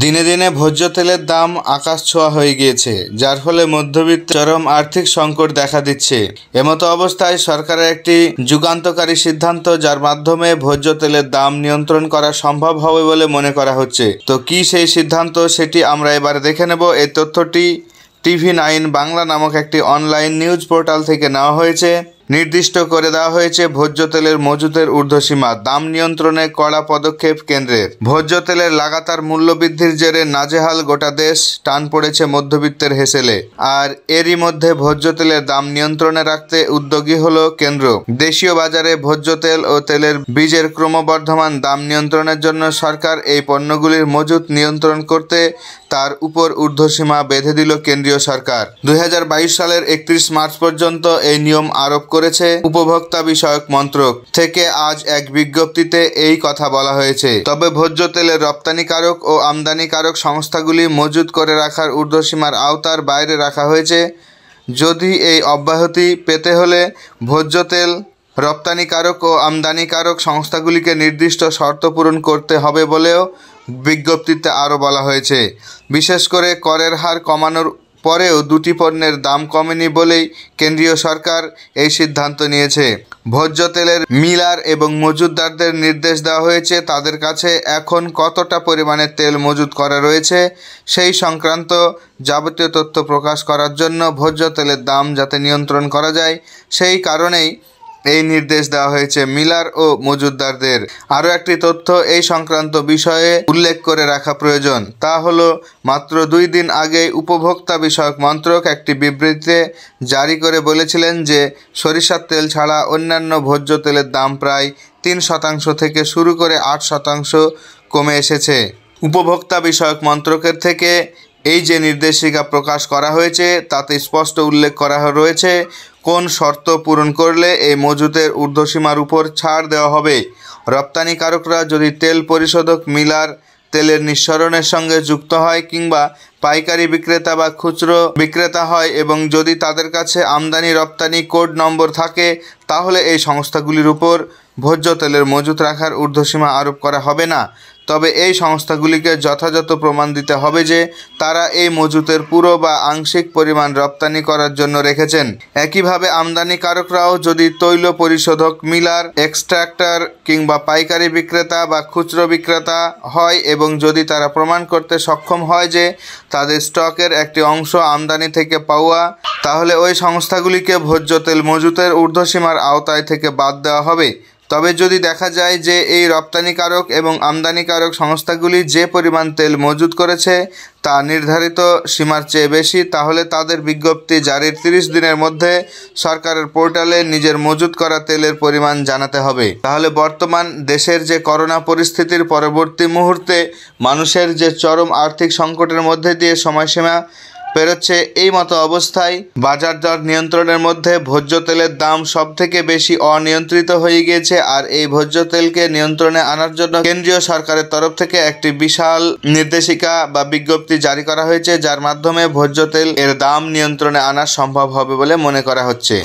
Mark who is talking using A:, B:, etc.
A: দিনে দিনে ভোজ্য তেলের দাম আকাশ ছোঁয়া হয়ে গিয়েছে যার ফলে মধ্যবিত্ত চরম আর্থিক সংকট দেখা দিচ্ছে এমতো অবস্থায় সরকারের একটি যুগান্তকারী সিদ্ধান্ত যার মাধ্যমে ভোজ্য তেলের দাম নিয়ন্ত্রণ করা সম্ভব হবে বলে মনে করা হচ্ছে তো কি সেই সিদ্ধান্ত সেটি আমরা এবার দেখে নেব এই তথ্যটি টিভি নাইন বাংলা নামক একটি অনলাইন নিউজ পোর্টাল থেকে নেওয়া হয়েছে নির্দিষ্ট করে দেওয়া হয়েছে ভোজ্য তেলের মজুদের ঊর্ধ্বসীমা দাম নিয়ন্ত্রণে কড়া পদক্ষেপ কেন্দ্রের ভোজ্য তেলের লাগাতার মূল্যবৃদ্ধির জেরে নাজেহাল গোটা দেশ টান পড়েছে মধ্যবিত্তের হেসেলে আর এরই মধ্যে ভোজ্য তেলের দাম নিয়ন্ত্রণে রাখতে উদ্যোগী হল কেন্দ্র দেশীয় বাজারে ভোজ্য তেল ও তেলের বীজের ক্রমবর্ধমান দাম নিয়ন্ত্রণের জন্য সরকার এই পণ্যগুলির মজুত নিয়ন্ত্রণ করতে তার উপর ঊর্ধ্বসীমা বেঁধে দিল কেন্দ্রীয় সরকার দুই সালের একত্রিশ মার্চ পর্যন্ত এই নিয়ম আরোপ করে করেছে উপভোক্তা বিষয়ক মন্ত্রক থেকে আজ এক বিজ্ঞপ্তিতে এই কথা বলা হয়েছে তবে ভোজ্য তেলের রপ্তানিকারক ও আমদানিকারক সংস্থাগুলি মজুত করে রাখার ঊর্ধ্বসীমার আওতার বাইরে রাখা হয়েছে যদি এই অব্যাহতি পেতে হলে ভোজ্য তেল রপ্তানিকারক ও আমদানিকারক সংস্থাগুলিকে নির্দিষ্ট শর্ত পূরণ করতে হবে বলেও বিজ্ঞপ্তিতে আরও বলা হয়েছে বিশেষ করে করের হার কমানোর পরেও দুটি পণ্যের দাম কমেনি বলেই কেন্দ্রীয় সরকার এই সিদ্ধান্ত নিয়েছে ভোজ্য তেলের মিলার এবং মজুদদারদের নির্দেশ দেওয়া হয়েছে তাদের কাছে এখন কতটা পরিমাণে তেল মজুদ করা রয়েছে সেই সংক্রান্ত যাবতীয় তথ্য প্রকাশ করার জন্য ভোজ্য তেলের দাম যাতে নিয়ন্ত্রণ করা যায় সেই কারণেই এই নির্দেশ দেওয়া হয়েছে মিলার ও মজুদ্দারদের আরও একটি তথ্য এই সংক্রান্ত বিষয়ে উল্লেখ করে রাখা প্রয়োজন তা হল মাত্র দুই দিন আগেই উপভোক্তা বিষয়ক মন্ত্রক একটি বিবৃতিতে জারি করে বলেছিলেন যে সরিষার তেল ছাড়া অন্যান্য ভোজ্য তেলের দাম প্রায় তিন শতাংশ থেকে শুরু করে আট শতাংশ কমে এসেছে উপভোক্তা বিষয়ক মন্ত্রকের থেকে এই যে নির্দেশিকা প্রকাশ করা হয়েছে তাতে স্পষ্ট উল্লেখ করা রয়েছে কোন শর্ত পূরণ করলে এই মজুতের ঊর্ধ্বসীমার উপর ছাড় দেওয়া হবে রপ্তানিকারকরা যদি তেল পরিশোধক মিলার তেলের নিঃসরণের সঙ্গে যুক্ত হয় কিংবা পাইকারি বিক্রেতা বা খুচরো বিক্রেতা হয় এবং যদি তাদের কাছে আমদানি রপ্তানি কোড নম্বর থাকে তাহলে এই সংস্থাগুলির উপর ভোজ্য তেলের মজুত রাখার ঊর্ধ্বসীমা আরোপ করা হবে না তবে এই সংস্থাগুলিকে যথাযথ প্রমাণ দিতে হবে যে তারা এই মজুতের পুরো বা আংশিক পরিমাণ রপ্তানি করার জন্য রেখেছেন একইভাবে আমদানিকারকরাও যদি তৈল পরিশোধক মিলার এক্সট্রাক্টর কিংবা পাইকারি বিক্রেতা বা খুচরো বিক্রেতা হয় এবং যদি তারা প্রমাণ করতে সক্ষম হয় যে তাদের স্টকের একটি অংশ আমদানি থেকে পাওয়া তাহলে ওই সংস্থাগুলিকে ভোজ্য তেল মজুতের ঊর্ধ্বসীমার আওতায় থেকে বাদ দেওয়া হবে তবে যদি দেখা যায় যে এই রপ্তানিকারক এবং আমদানিকারক সংস্থাগুলি যে পরিমাণ তেল মজুত করেছে তা নির্ধারিত সীমার চেয়ে বেশি তাহলে তাদের বিজ্ঞপ্তি জারির ৩০ দিনের মধ্যে সরকারের পোর্টালে নিজের মজুত করা তেলের পরিমাণ জানাতে হবে তাহলে বর্তমান দেশের যে করোনা পরিস্থিতির পরবর্তী মুহূর্তে মানুষের যে চরম আর্থিক সংকটের মধ্যে দিয়ে সময়সীমা পেরোচ্ছে এই মতো অবস্থায় বাজার দর নিয়ন্ত্রণের মধ্যে ভোজ্য তেলের দাম সব থেকে বেশি অনিয়ন্ত্রিত হয়ে গিয়েছে আর এই ভোজ্য তেলকে নিয়ন্ত্রণে আনার জন্য কেন্দ্রীয় সরকারের তরফ থেকে একটি বিশাল নির্দেশিকা বা বিজ্ঞপ্তি জারি করা হয়েছে যার মাধ্যমে ভোজ্য তেল এর দাম নিয়ন্ত্রণে আনা সম্ভব হবে বলে মনে করা হচ্ছে